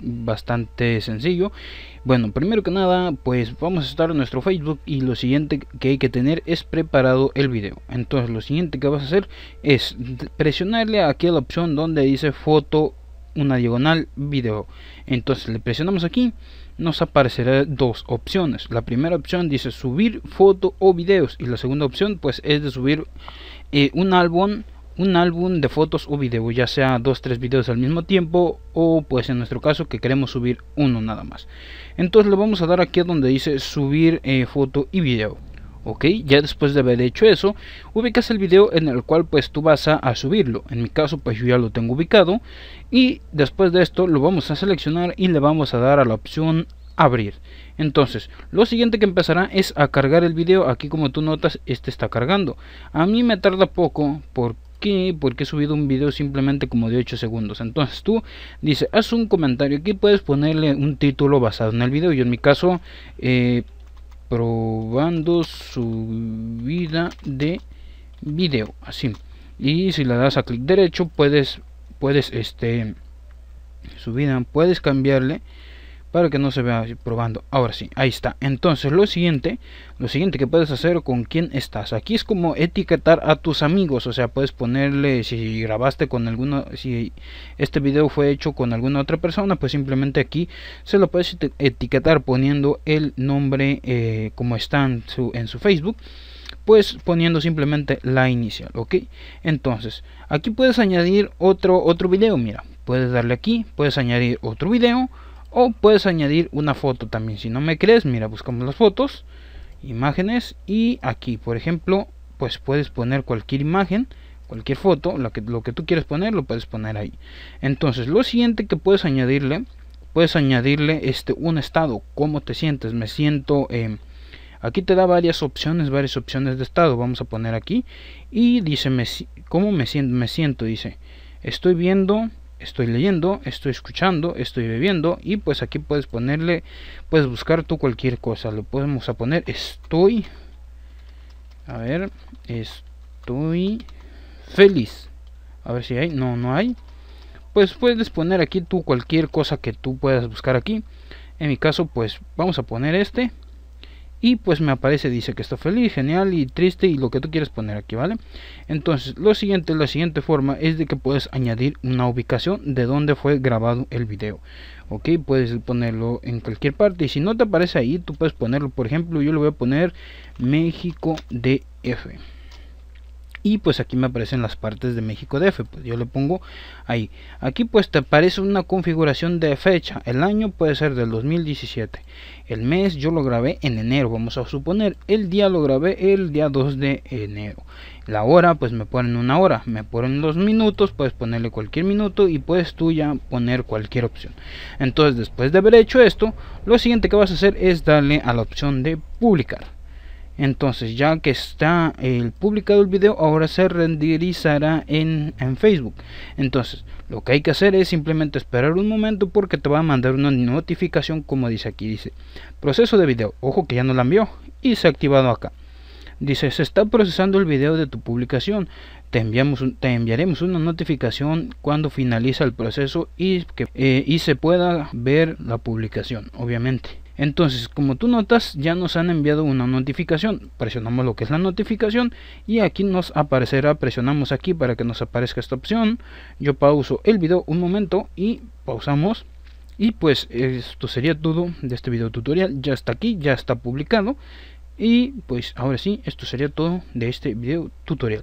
bastante sencillo. Bueno, primero que nada, pues vamos a estar en nuestro Facebook y lo siguiente que hay que tener es preparado el video. Entonces, lo siguiente que vas a hacer es presionarle aquí a la opción donde dice foto una diagonal video. Entonces, le presionamos aquí, nos aparecerá dos opciones. La primera opción dice subir foto o videos y la segunda opción pues es de subir eh, un álbum un álbum de fotos o video, ya sea dos, tres videos al mismo tiempo o pues en nuestro caso que queremos subir uno nada más. Entonces lo vamos a dar aquí donde dice subir eh, foto y video. Ok, ya después de haber hecho eso, ubicas el video en el cual pues tú vas a, subirlo. En mi caso pues yo ya lo tengo ubicado y después de esto lo vamos a seleccionar y le vamos a dar a la opción abrir. Entonces, lo siguiente que empezará es a cargar el video. Aquí como tú notas, este está cargando. A mí me tarda poco porque porque he subido un video simplemente como de 8 segundos. Entonces tú dice, haz un comentario. Aquí puedes ponerle un título basado en el video. Yo en mi caso, eh, probando probando vida de video. Así. Y si le das a clic derecho, puedes, puedes, este, subida, puedes cambiarle para que no se vea probando ahora sí ahí está entonces lo siguiente lo siguiente que puedes hacer con quién estás aquí es como etiquetar a tus amigos o sea puedes ponerle si grabaste con alguno si este video fue hecho con alguna otra persona pues simplemente aquí se lo puedes etiquetar poniendo el nombre eh, como está en su, facebook pues poniendo simplemente la inicial ok entonces aquí puedes añadir otro otro video mira puedes darle aquí puedes añadir otro video o puedes añadir una foto también. Si no me crees, mira, buscamos las fotos, imágenes y aquí, por ejemplo, pues puedes poner cualquier imagen, cualquier foto, lo que, tú quieres poner, lo puedes poner ahí. Entonces, lo siguiente que puedes añadirle, puedes añadirle este, un estado, cómo te sientes, me siento... Em, aquí te da varias opciones, varias opciones de estado, vamos a poner aquí y dice, me, ¿cómo me siento? Me siento, dice, estoy viendo estoy leyendo, estoy escuchando, estoy bebiendo y pues aquí puedes ponerle, puedes buscar tú cualquier cosa. Lo podemos a poner estoy, a ver, estoy feliz. A ver si hay, no, no hay. Pues puedes poner aquí tú cualquier cosa que tú puedas buscar aquí. En mi caso pues vamos a poner este. Y pues me aparece, dice que está feliz, genial y triste y lo que tú quieres poner aquí, ¿vale? Entonces, lo siguiente, la siguiente forma es de que puedes añadir una ubicación de dónde fue grabado el video. Ok, puedes ponerlo en cualquier parte. Y si no te aparece ahí, tú puedes ponerlo. Por ejemplo, yo le voy a poner México DF. Y pues aquí me aparecen las partes de México DF. Pues yo le pongo ahí. Aquí pues te aparece una configuración de fecha. El año puede ser del 2017. El mes yo lo grabé en enero, vamos a suponer. El día lo grabé el día 2 de enero. La hora pues me ponen una hora. Me ponen dos minutos, puedes ponerle cualquier minuto y puedes tú ya poner cualquier opción. Entonces después de haber hecho esto, lo siguiente que vas a hacer es darle a la opción de publicar entonces ya que está el publicado el video ahora se renderizará en, facebook entonces lo que hay que hacer es simplemente esperar un momento porque te va a mandar una notificación como dice aquí dice proceso de video ojo que ya no la envió y se ha activado acá dice se está procesando el video de tu publicación te, enviamos, te enviaremos una notificación cuando finaliza el proceso y, que, eh, y se pueda ver la publicación obviamente entonces, como tú notas, ya nos han enviado una notificación. Presionamos lo que es la notificación y aquí nos aparecerá, presionamos aquí para que nos aparezca esta opción. Yo pauso el video un momento y pausamos. Y pues esto sería todo de este video tutorial. Ya está aquí, ya está publicado. Y pues ahora sí, esto sería todo de este video tutorial.